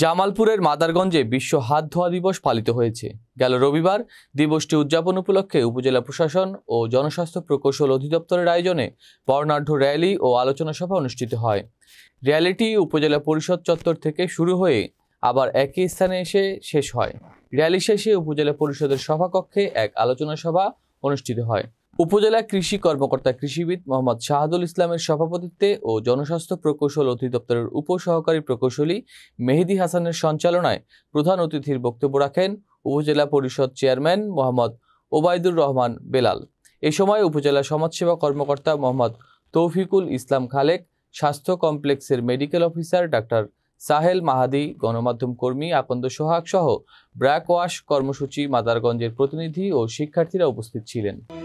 জামালপুরের মাদারগঞ্জে বিশ্ব হাত ধোয়া দিবস পালিত হয়েছে গেল রবিবার দিবসটি উদযাপন উপলক্ষে উপজেলা প্রশাসন ও জনস্বাস্থ্য প্রকৌশল অধিদপ্তরের আয়োজনে বর্ণাঢ্য র্যালি ও আলোচনা সভা অনুষ্ঠিত হয় র্যালিটি উপজেলা পরিষদ চত্বর থেকে শুরু হয়ে আবার একই স্থানে এসে শেষ হয় র্যালি শেষে উপজেলা পরিষদের সভাকক্ষে এক আলোচনা সভা অনুষ্ঠিত হয় উপজেলা কৃষি কর্মকর্তা কৃষিবিদ মোহাম্মদ শাহাদুল ইসলামের সভাপতিত্বে ও জনস্বাস্থ্য প্রকৌশল অধিদপ্তরের উপসহকারী প্রকৌশলী মেহেদি হাসানের সঞ্চালনায় প্রধান অতিথির বক্তব্য রাখেন উপজেলা পরিষদ চেয়ারম্যান মোহাম্মদ ওবায়দুর রহমান বেলাল এ সময় উপজেলা সমাজসেবা কর্মকর্তা মোহাম্মদ তৌফিকুল ইসলাম খালেক স্বাস্থ্য কমপ্লেক্সের medical officer doctor Sahel Mahadi গণমাধ্যম কর্মী আকন্দ সোহাগ সহ ব্র্যাক ওয়াশ কর্মসূচি মাদারগঞ্জের প্রতিনিধি ও শিক্ষার্থীরা উপস্থিত ছিলেন